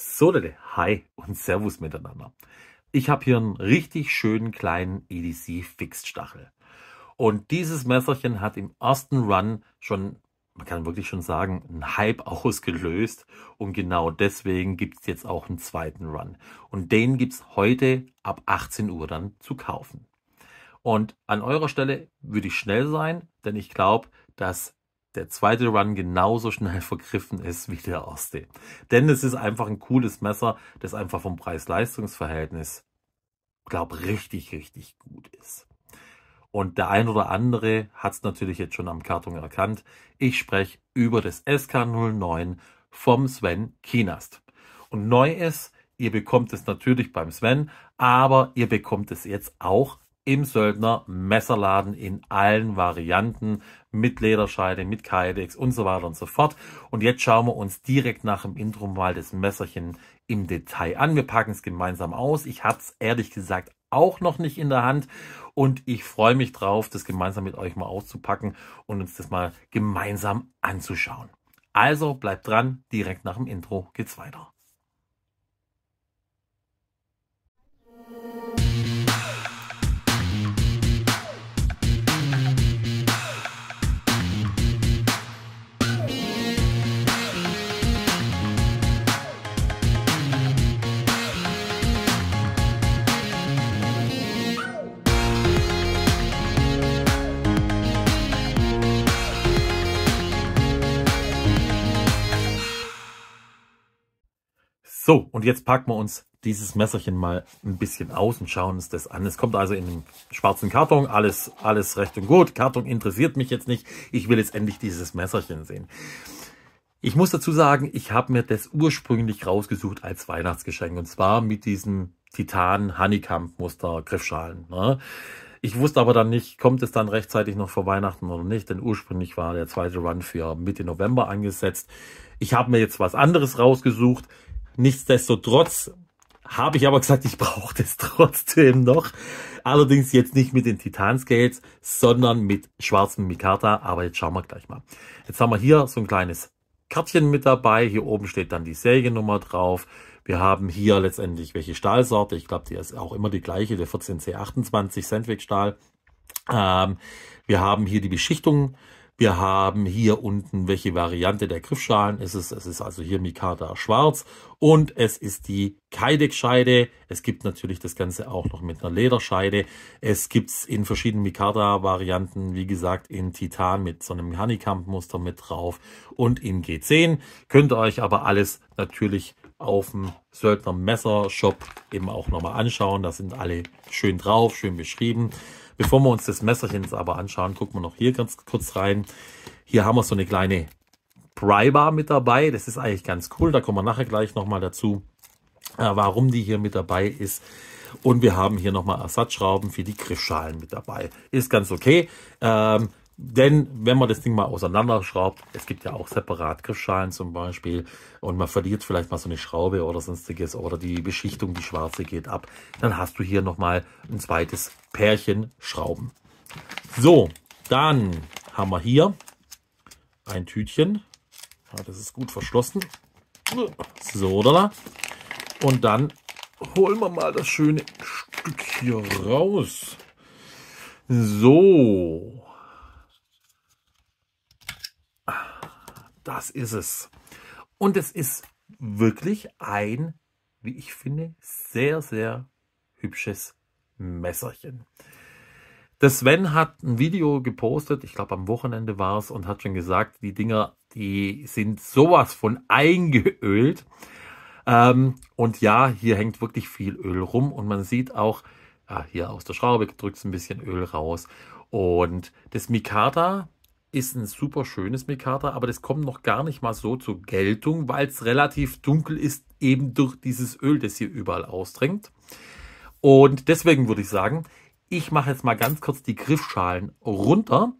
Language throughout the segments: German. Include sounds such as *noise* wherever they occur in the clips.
So, Leute, hi und Servus miteinander. Ich habe hier einen richtig schönen kleinen EDC Fixstachel. Und dieses Messerchen hat im ersten Run schon, man kann wirklich schon sagen, einen Hype ausgelöst. Und genau deswegen gibt es jetzt auch einen zweiten Run. Und den gibt es heute ab 18 Uhr dann zu kaufen. Und an eurer Stelle würde ich schnell sein, denn ich glaube, dass der zweite Run genauso schnell *laughs* vergriffen ist wie der erste. Denn es ist einfach ein cooles Messer, das einfach vom Preis-Leistungs-Verhältnis, glaube richtig, richtig gut ist. Und der ein oder andere hat es natürlich jetzt schon am Karton erkannt. Ich spreche über das SK09 vom Sven Kinast. Und neu ist, ihr bekommt es natürlich beim Sven, aber ihr bekommt es jetzt auch im Söldner Messerladen in allen Varianten mit Lederscheide, mit Kydex und so weiter und so fort. Und jetzt schauen wir uns direkt nach dem Intro mal das Messerchen im Detail an. Wir packen es gemeinsam aus. Ich habe es ehrlich gesagt auch noch nicht in der Hand und ich freue mich drauf, das gemeinsam mit euch mal auszupacken und uns das mal gemeinsam anzuschauen. Also bleibt dran, direkt nach dem Intro geht's weiter. So, und jetzt packen wir uns dieses Messerchen mal ein bisschen aus und schauen uns das an. Es kommt also in den schwarzen Karton, alles, alles recht und gut. Karton interessiert mich jetzt nicht. Ich will jetzt endlich dieses Messerchen sehen. Ich muss dazu sagen, ich habe mir das ursprünglich rausgesucht als Weihnachtsgeschenk und zwar mit diesem Titan honeycamp Muster Griffschalen. Ne? Ich wusste aber dann nicht, kommt es dann rechtzeitig noch vor Weihnachten oder nicht, denn ursprünglich war der zweite Run für Mitte November angesetzt. Ich habe mir jetzt was anderes rausgesucht. Nichtsdestotrotz habe ich aber gesagt, ich brauche das *laughs* trotzdem noch. Allerdings jetzt nicht mit den Titan Scales, sondern mit schwarzen Mikata. Aber jetzt schauen wir gleich mal. Jetzt haben wir hier so ein kleines Kärtchen mit dabei. Hier oben steht dann die Seriennummer drauf. Wir haben hier letztendlich welche Stahlsorte. Ich glaube, die ist auch immer die gleiche, der 14C28 Sandwich Stahl. Ähm, wir haben hier die Beschichtung wir haben hier unten, welche Variante der Griffschalen ist es. Es ist also hier Mikata schwarz und es ist die Kaideck-Scheide. Es gibt natürlich das Ganze auch noch mit einer Lederscheide. Es gibt es in verschiedenen Mikata-Varianten, wie gesagt, in Titan mit so einem Honeycomb-Muster mit drauf und in G10. Könnt ihr euch aber alles natürlich auf dem Söldner Messer Shop eben auch nochmal anschauen. Da sind alle schön drauf, schön beschrieben. Bevor wir uns das Messerchen aber anschauen, gucken wir noch hier ganz kurz rein. Hier haben wir so eine kleine Prybar mit dabei. Das ist eigentlich ganz cool. Da kommen wir nachher gleich nochmal dazu, äh, warum die hier mit dabei ist. Und wir haben hier nochmal Ersatzschrauben für die Griffschalen mit dabei. Ist ganz okay. Ähm, denn wenn man das Ding mal auseinanderschraubt, es gibt ja auch separat Griffschalen zum Beispiel und man verliert vielleicht mal so eine Schraube oder sonstiges oder die Beschichtung, die schwarze geht ab, dann hast du hier nochmal ein zweites Pärchen Schrauben. So, dann haben wir hier ein Tütchen. Ja, das ist gut verschlossen. So, oder? Und dann holen wir mal das schöne Stück hier raus. So, Das ist es. Und es ist wirklich ein, wie ich finde, sehr, sehr hübsches Messerchen. Der Sven hat ein Video gepostet, ich glaube am Wochenende war es, und hat schon gesagt, die Dinger, die sind sowas von eingeölt. Ähm, und ja, hier hängt wirklich viel Öl rum und man sieht auch, ja, ah, hier aus der Schraube drückt es ein bisschen Öl raus. Und das Mikata, ist ein super schönes Mikata, aber das kommt noch gar nicht mal so zur Geltung, weil es relativ dunkel ist, eben durch dieses Öl, das hier überall ausdringt. Und deswegen würde ich sagen, ich mache jetzt mal ganz kurz die Griffschalen runter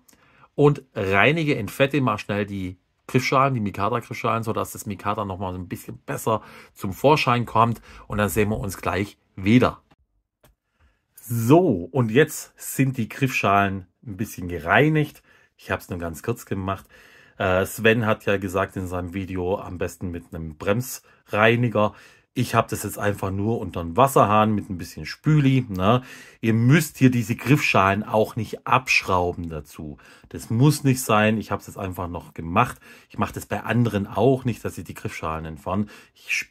und reinige, entfette mal schnell die Griffschalen, die Mikata-Griffschalen, sodass das Mikata nochmal so ein bisschen besser zum Vorschein kommt. Und dann sehen wir uns gleich wieder. So, und jetzt sind die Griffschalen ein bisschen gereinigt. Ich habe es nur ganz kurz gemacht. Äh, Sven hat ja gesagt in seinem Video, am besten mit einem Bremsreiniger. Ich habe das jetzt einfach nur unter den Wasserhahn mit ein bisschen Spüli. Ne? Ihr müsst hier diese Griffschalen auch nicht abschrauben dazu. Das muss nicht sein. Ich habe es jetzt einfach noch gemacht. Ich mache das bei anderen auch nicht, dass ich die Griffschalen entfernen. Ich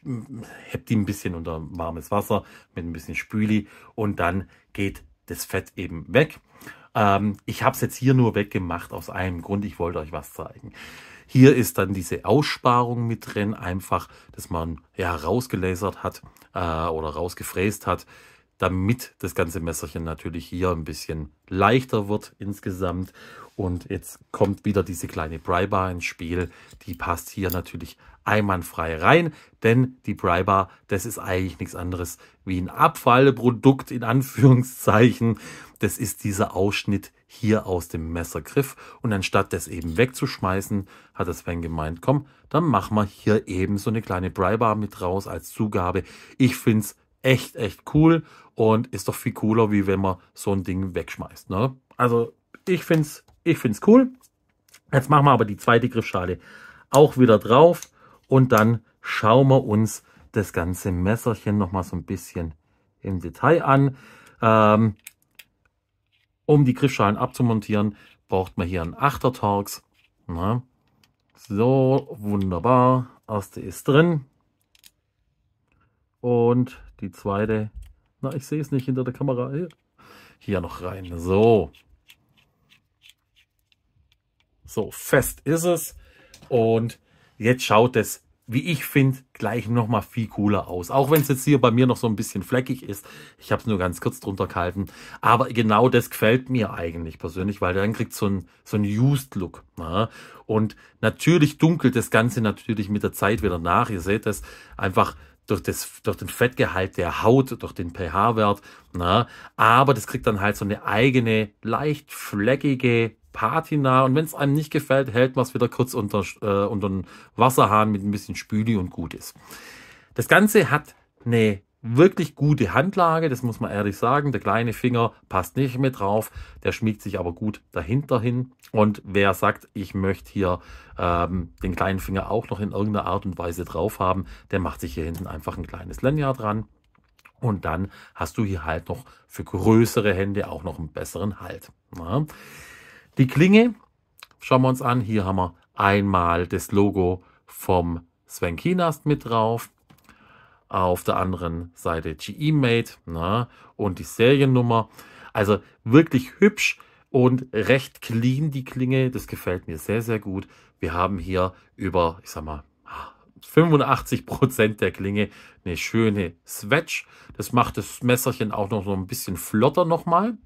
heb die ein bisschen unter warmes Wasser mit ein bisschen Spüli und dann geht das Fett eben weg. Ähm, ich habe es jetzt hier nur weggemacht aus einem Grund. Ich wollte euch was zeigen. Hier ist dann diese Aussparung mit drin, einfach, dass man ja rausgelasert hat äh, oder rausgefräst hat, damit das ganze Messerchen natürlich hier ein bisschen leichter wird insgesamt. Und jetzt kommt wieder diese kleine Pry Bar ins Spiel. Die passt hier natürlich einwandfrei rein, denn die Bribar, das ist eigentlich nichts anderes wie ein Abfallprodukt in Anführungszeichen. Das ist dieser Ausschnitt hier aus dem Messergriff und anstatt das eben wegzuschmeißen, hat das Sven gemeint, komm, dann machen wir hier eben so eine kleine Bribar mit raus als Zugabe. Ich find's echt, echt cool und ist doch viel cooler, wie wenn man so ein Ding wegschmeißt. Ne? Also ich find's, ich find's cool. Jetzt machen wir aber die zweite Griffschale auch wieder drauf und dann schauen wir uns das ganze Messerchen nochmal so ein bisschen im Detail an. Ähm, um die Griffschalen abzumontieren, braucht man hier einen 8 Torx. Na? So, wunderbar. Erste ist drin. Und die zweite, na, ich sehe es nicht hinter der Kamera. Hier noch rein. So. So, fest ist es. Und Jetzt schaut es, wie ich finde, gleich nochmal viel cooler aus. Auch wenn es jetzt hier bei mir noch so ein bisschen fleckig ist. Ich habe es nur ganz kurz drunter gehalten. Aber genau das gefällt mir eigentlich persönlich, weil dann kriegt so ein so ein Used Look. Ja. Ne? Und natürlich dunkelt das Ganze natürlich mit der Zeit wieder nach. Ihr seht das einfach durch, das, durch den Fettgehalt der Haut, durch den pH-Wert. Ne? Aber das kriegt dann halt so eine eigene, leicht fleckige Patina. Und wenn es einem nicht gefällt, hält man es wieder kurz unter, äh, unter den Wasserhahn mit ein bisschen Spüli und gut ist. Das Ganze hat eine wirklich gute Handlage, das muss man ehrlich sagen. Der kleine Finger passt nicht mehr drauf, der schmiegt sich aber gut dahinter hin. Und wer sagt, ich möchte hier ähm, den kleinen Finger auch noch in irgendeiner Art und Weise drauf haben, der macht sich hier hinten einfach ein kleines Lanyard dran. Und dann hast du hier halt noch für größere Hände auch noch einen besseren Halt. Na? Die Klinge schauen wir uns an. Hier haben wir einmal das Logo vom Sven Kienast mit drauf. Auf der anderen Seite GE Made na, und die Seriennummer. Also wirklich hübsch und recht clean die Klinge. Das gefällt mir sehr, sehr gut. Wir haben hier über, ich sag mal, 85% der Klinge eine schöne Swatch. Das macht das Messerchen auch noch so ein bisschen flotter nochmal.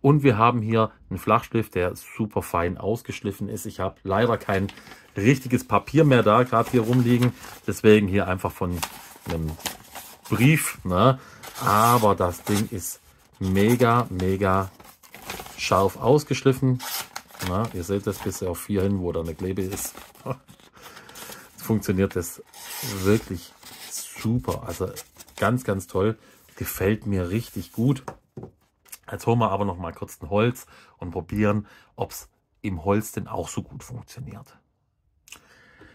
Und wir haben hier einen Flachstift, der super fein ausgeschliffen ist. Ich habe leider kein richtiges Papier mehr da, gerade hier rumliegen. Deswegen hier einfach von einem Brief. Ne. Aber das Ding ist mega, mega scharf ausgeschliffen. ihr seht das bis auf hier hin, wo da eine Klebe ist funktioniert das wirklich super. Also ganz, ganz toll. Gefällt mir richtig gut. Jetzt holen wir aber noch mal kurz ein Holz und probieren, ob es im Holz denn auch so gut funktioniert.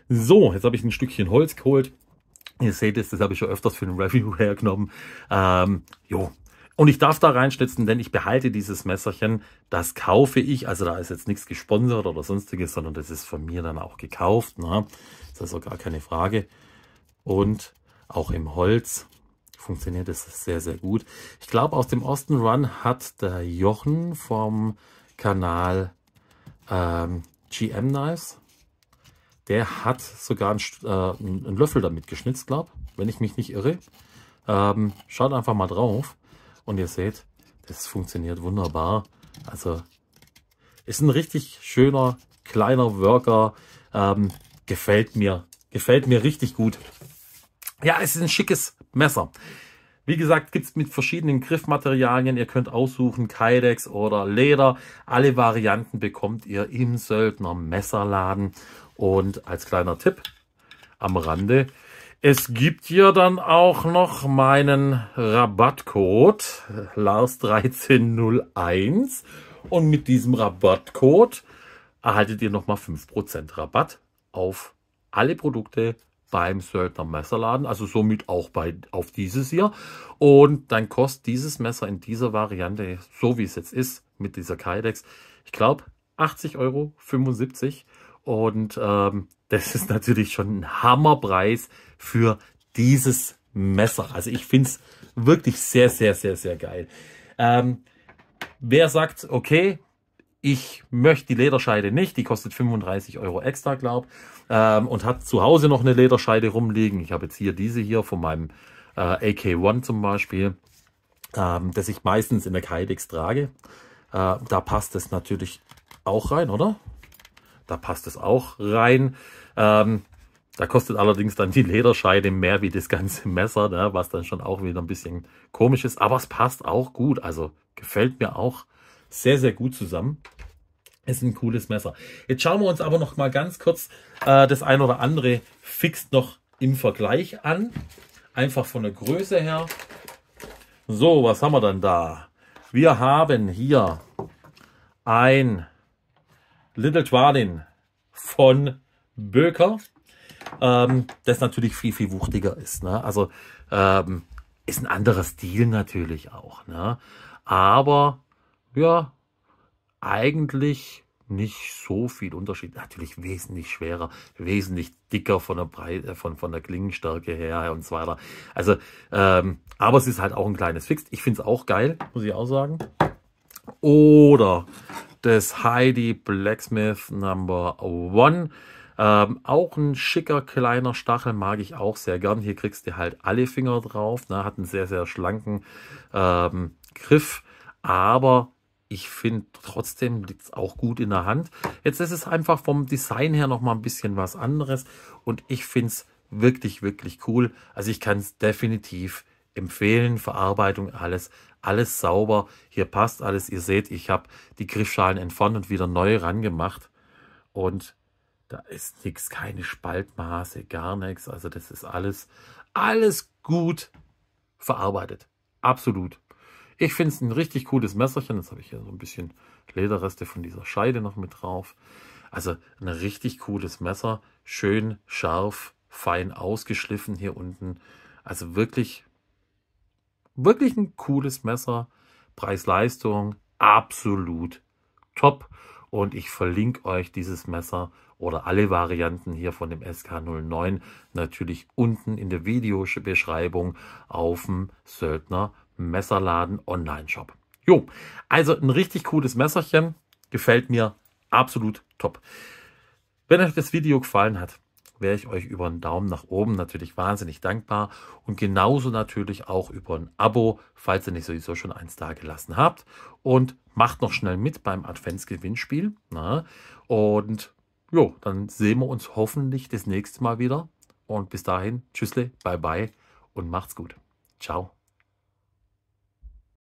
So, jetzt habe ich ein Stückchen Holz geholt. Ihr seht es, das habe ich schon öfters für den Review hergenommen. Ähm, jo, und ich darf da reinschnitzen, denn ich behalte dieses Messerchen. Das kaufe ich. Also da ist jetzt nichts gesponsert oder sonstiges, sondern das ist von mir dann auch gekauft. Ne? Ist also gar keine Frage. Und auch im Holz funktioniert es sehr, sehr gut. Ich glaube, aus dem Osten Run hat der Jochen vom Kanal ähm, GM Knives, der hat sogar einen, äh, einen Löffel damit geschnitzt, glaube ich, wenn ich mich nicht irre. Ähm, schaut einfach mal drauf. Und ihr seht, das funktioniert wunderbar. Also ist ein richtig schöner, kleiner Worker. Ähm, gefällt mir. Gefällt mir richtig gut. Ja, es ist ein schickes Messer. Wie gesagt, gibt es mit verschiedenen Griffmaterialien. Ihr könnt aussuchen, Kydex oder Leder. Alle Varianten bekommt ihr im Söldner Messerladen. Und als kleiner Tipp am Rande, es gibt hier dann auch noch meinen Rabattcode äh, Lars1301 und mit diesem Rabattcode erhaltet ihr nochmal 5% Rabatt auf alle Produkte beim Söldner Messerladen, also somit auch bei, auf dieses hier. Und dann kostet dieses Messer in dieser Variante, so wie es jetzt ist, mit dieser Kydex, ich glaube 80,75 Euro. Und ähm, das ist natürlich schon ein Hammerpreis für dieses Messer. Also ich finde es wirklich sehr, sehr, sehr, sehr geil. Ähm, wer sagt, okay, ich möchte die Lederscheide nicht, die kostet 35 Euro extra, glaube ähm, und hat zu Hause noch eine Lederscheide rumliegen. Ich habe jetzt hier diese hier von meinem äh, AK-1 zum Beispiel, ähm, das ich meistens in der Kydex trage. Äh, da passt es natürlich auch rein, oder? da passt es auch rein. Ähm, da kostet allerdings dann die Lederscheide mehr wie das ganze Messer, ne? was dann schon auch wieder ein bisschen komisch ist. Aber es passt auch gut. Also gefällt mir auch sehr, sehr gut zusammen. Ist ein cooles Messer. Jetzt schauen wir uns aber noch mal ganz kurz äh, das ein oder andere fixt noch im Vergleich an. Einfach von der Größe her. So, was haben wir dann da? Wir haben hier ein Little Dwarden von Böker, ähm, das natürlich viel, viel wuchtiger ist. Ne? Also ähm, ist ein anderer Stil natürlich auch. Ne? Aber ja, eigentlich nicht so viel Unterschied. Natürlich wesentlich schwerer, wesentlich dicker von der, Breite, äh, von, von der Klingenstärke her und so weiter. Also, ähm, aber es ist halt auch ein kleines Fix. Ich finde es auch geil, muss ich auch sagen. Oder des Heidi Blacksmith Number One. Ähm, auch ein schicker kleiner Stachel mag ich auch sehr gern. Hier kriegst du halt alle Finger drauf. Ne? Hat einen sehr, sehr schlanken ähm, Griff. Aber ich finde trotzdem liegt es auch gut in der Hand. Jetzt ist es einfach vom Design her nochmal ein bisschen was anderes. Und ich finde es wirklich, wirklich cool. Also ich kann es definitiv empfehlen. Verarbeitung, alles alles sauber, hier passt alles. Ihr seht, ich habe die Griffschalen entfernt und wieder neu ran gemacht und da ist nichts, keine Spaltmaße, gar nichts. Also das ist alles, alles gut verarbeitet. Absolut. Ich finde es ein richtig cooles Messerchen. Jetzt habe ich hier so ein bisschen Lederreste von dieser Scheide noch mit drauf. Also ein richtig cooles Messer. Schön, scharf, fein ausgeschliffen hier unten. Also wirklich wirklich ein cooles Messer. Preis-Leistung absolut top. Und ich verlinke euch dieses Messer oder alle Varianten hier von dem SK09 natürlich unten in der Videobeschreibung auf dem Söldner Messerladen Online-Shop. Jo, also ein richtig cooles Messerchen. Gefällt mir absolut top. Wenn euch das Video gefallen hat, wäre ich euch über einen Daumen nach oben natürlich wahnsinnig dankbar und genauso natürlich auch über ein Abo, falls ihr nicht sowieso schon eins da gelassen habt. Und macht noch schnell mit beim Adventsgewinnspiel. Na? Und jo, dann sehen wir uns hoffentlich das nächste Mal wieder. Und bis dahin, tschüssle, bye bye und macht's gut. Ciao.